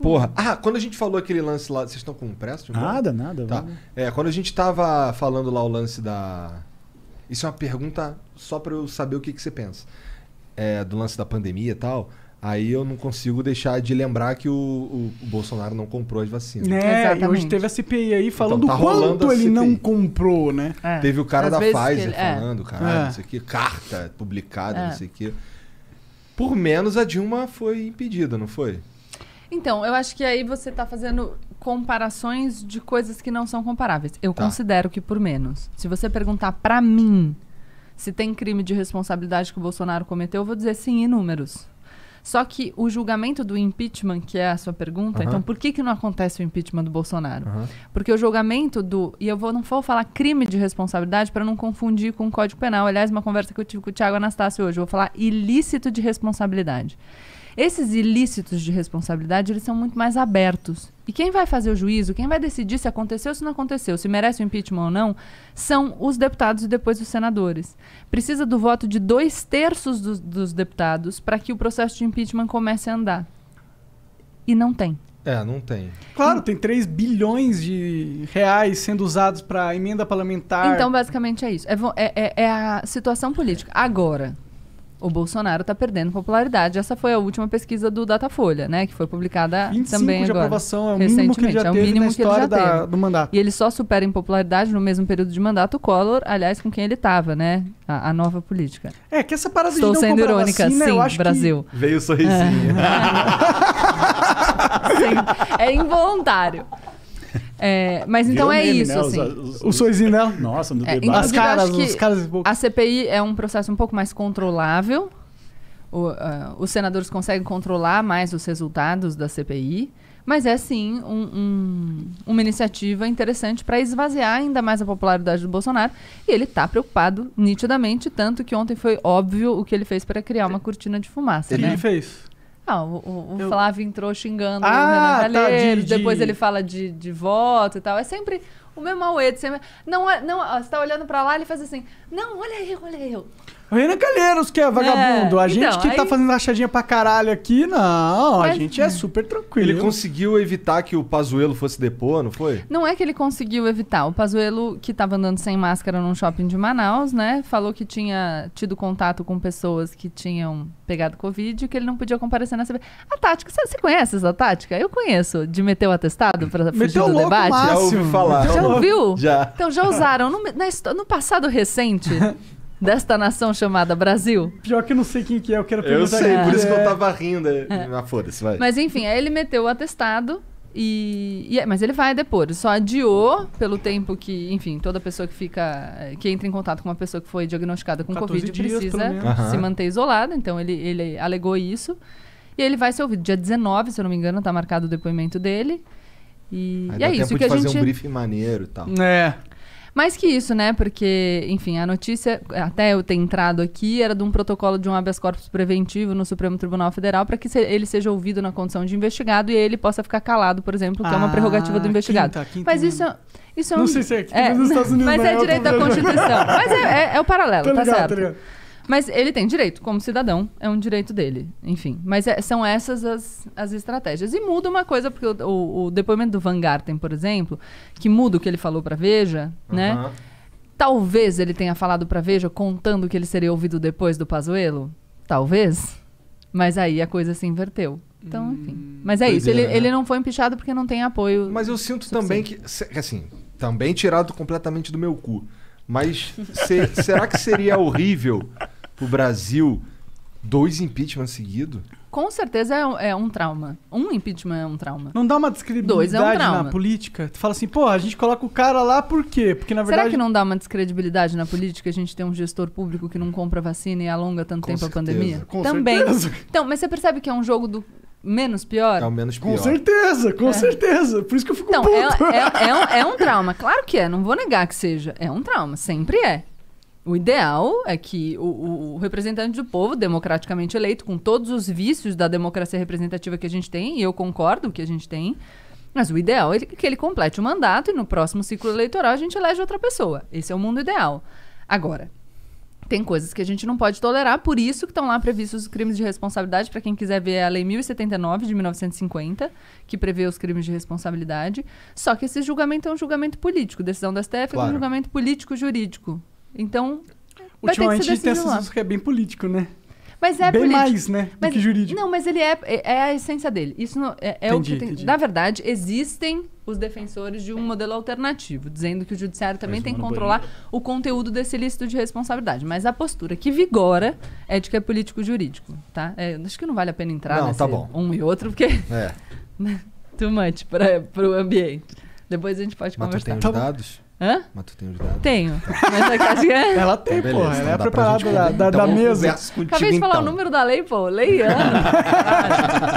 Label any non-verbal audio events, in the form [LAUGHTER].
Porra. Ah, quando a gente falou aquele lance lá. Vocês estão com pressa? Nada, nada. Tá. É, quando a gente tava falando lá o lance da. Isso é uma pergunta só para eu saber o que, que você pensa. É, do lance da pandemia e tal. Aí eu não consigo deixar de lembrar que o, o, o Bolsonaro não comprou as vacinas. Né? E hoje teve a CPI aí então, falando então, tá quanto ele não comprou, né? É. Teve o cara Às da Pfizer ele... É. falando, cara, caralho, é. não sei o carta publicada, é. não sei o Por menos a Dilma foi impedida, não foi? Então, eu acho que aí você está fazendo comparações de coisas que não são comparáveis. Eu tá. considero que por menos. Se você perguntar para mim se tem crime de responsabilidade que o Bolsonaro cometeu, eu vou dizer sim, inúmeros. Só que o julgamento do impeachment, que é a sua pergunta, uhum. então por que, que não acontece o impeachment do Bolsonaro? Uhum. Porque o julgamento do. E eu vou, não vou falar crime de responsabilidade para não confundir com o Código Penal. Aliás, uma conversa que eu tive com o Tiago Anastácio hoje, eu vou falar ilícito de responsabilidade. Esses ilícitos de responsabilidade, eles são muito mais abertos. E quem vai fazer o juízo, quem vai decidir se aconteceu ou se não aconteceu, se merece o impeachment ou não, são os deputados e depois os senadores. Precisa do voto de dois terços dos, dos deputados para que o processo de impeachment comece a andar. E não tem. É, não tem. Claro, tem 3 bilhões de reais sendo usados para emenda parlamentar. Então, basicamente é isso. É, é, é, é a situação política. Agora, o Bolsonaro está perdendo popularidade. Essa foi a última pesquisa do Datafolha, né? Que foi publicada 25 também de agora. aprovação é o mínimo que ele já é o mínimo teve na história da, teve. do mandato. E ele só supera em popularidade no mesmo período de mandato o Collor, aliás, com quem ele estava, né? A, a, nova política. É, que essa parada Estou não sendo irônica, vacina, sim, eu Brasil. Que... Veio o sorrisinho. É. [LAUGHS] é involuntário. É, mas então é meme, isso, né? assim. Os, os, o sorrisinho dela. Nossa, no é, debate. As caras, os caras... A CPI é um processo um pouco mais controlável. O, uh, os senadores conseguem controlar mais os resultados da CPI. Mas é sim um, um, uma iniciativa interessante para esvaziar ainda mais a popularidade do Bolsonaro. E ele está preocupado nitidamente, tanto que ontem foi óbvio o que ele fez para criar uma cortina de fumaça. O que né? ele fez? Ah, o, o eu... Flávio entrou xingando ah, o Renan Calheiros, tá, de, depois de... ele fala de, de voto e tal. É sempre o meu Aue de sempre. Não, é, não, ó, você tá olhando pra lá, ele faz assim, não, olha aí olha eu. O Renan Calheiros que é vagabundo. É, a gente então, que tá aí... tá fazendo rachadinha pra caralho aqui, não. Mas, a gente é super tranquilo. Ele conseguiu evitar que o Pazuelo fosse depor, não foi? Não é que ele conseguiu evitar. O Pazuelo, que tava andando sem máscara num shopping de Manaus, né? Falou que tinha tido contato com pessoas que tinham pegado Covid e que ele não podia comparecer na CB. A tática, você, você conhece essa tática? Eu conheço, de meter o atestado pra fugir Meteu do louco debate. Máximo. Já ouvi falar. Já já ouviu? [LAUGHS] Já. Então já usaram no, na, no passado recente. [LAUGHS] desta nação chamada Brasil? Pior que eu não sei quem que é, eu quero perguntar. Eu sei, por isso é. que eu tava rindo. É. Ah, foda-se, vai. Mas enfim, aí ele meteu o atestado e, e, é, mas ele vai depor, só adiou pelo tempo que, enfim, toda pessoa que fica, eh, que entra em contato com uma pessoa que foi diagnosticada com Covid dias, precisa se manter isolada, então ele, ele alegou isso. E ele vai ser ouvido dia 19, se eu não me engano, está marcado o depoimento dele. E, Aí e é isso de que fazer a gente... um briefing maneiro e tal. É. Mais que isso, né? Porque, enfim, a notícia, até eu ter entrado aqui, era de um protocolo de um habeas corpus preventivo no Supremo Tribunal Federal para que ele seja ouvido na condição de investigado e ele possa ficar calado, por exemplo, que ah, é uma ah, prerrogativa do investigado. Quinta, quinta mas isso, isso é um. É não sei se é aqui, é, mas nos Estados Unidos. Mas é, é direito da Constituição. mas é, é, é, o paralelo, tá, tá ligado, tá certo. Tá mas ele tem direito, como cidadão, é um direito dele. Enfim, mas é, são essas as, as estratégias. E muda uma coisa, porque o, o, o, depoimento do Van Garten, por exemplo, que muda o que ele falou para Veja, uhum. né? Talvez ele tenha falado para Veja contando que ele seria ouvido depois do Pazuello. Talvez. Mas aí a coisa se inverteu. Então, hum. enfim. Mas é isso. É, ele, né? ele não foi empichado porque não tem apoio. Mas eu sinto suficiente. também que. Assim, também tirado completamente do meu cu. Mas se, [LAUGHS] será que seria horrível pro Brasil dois impeachments seguidos? Com certeza é um, é um, trauma. Um impeachment é um trauma. Não dá uma descredibilidade é um na política? Tu fala assim, pô, a gente coloca o cara lá por quê? Porque na verdade. Será que não dá uma descredibilidade na política a gente ter um gestor público que não compra vacina e alonga tanto Com tempo certeza. a pandemia? Com Também. Certeza. Então, mas você percebe que é um jogo do menos pior? É o menos pior. Com certeza, com é. certeza. Por isso que eu fico então, é puto. É, é, é, [LAUGHS] um, é um trauma. Claro que é, não vou negar que seja. É um trauma, sempre é. O ideal é que o, o, representante do povo, democraticamente eleito, com todos os vícios da democracia representativa que a gente tem, e eu concordo que a gente tem, mas o ideal é que ele complete o mandato e no próximo ciclo eleitoral a gente elege outra pessoa. Esse é o mundo ideal. Agora, tem coisas que a gente não pode tolerar, por isso que estão lá previstos os crimes de responsabilidade. Para quem quiser ver, a Lei 1079 de 1950, que prevê os crimes de responsabilidade. Só que esse julgamento é um julgamento político. Decisão da STF claro. é um julgamento político-jurídico. Então. Ultimamente a gente tem a que é bem político, né? Mas é bem político. mais, né? Mas, do que jurídico. Não, mas ele é, é, é a essência dele. Isso não, é, é entendi, o que tem, Na verdade, existem os defensores de um modelo alternativo, dizendo que o judiciário também tem que controlar banheiro. o conteúdo desse lícito de responsabilidade. Mas a postura que vigora é de que é político-jurídico, tá? É, acho que não vale a pena entrar não, nesse tá um e outro, porque... É. [LAUGHS] too much para o ambiente. Depois a gente pode Mas conversar. Tem os tá dados? Hã? Mas tu tem os dados? Tenho. Mas é a Kátia... É. [LAUGHS] Ela tem, é, então, porra. Ela é preparada da, da, então, da mesa. Acabei de falar então. o número da lei, pô. Lei [LAUGHS]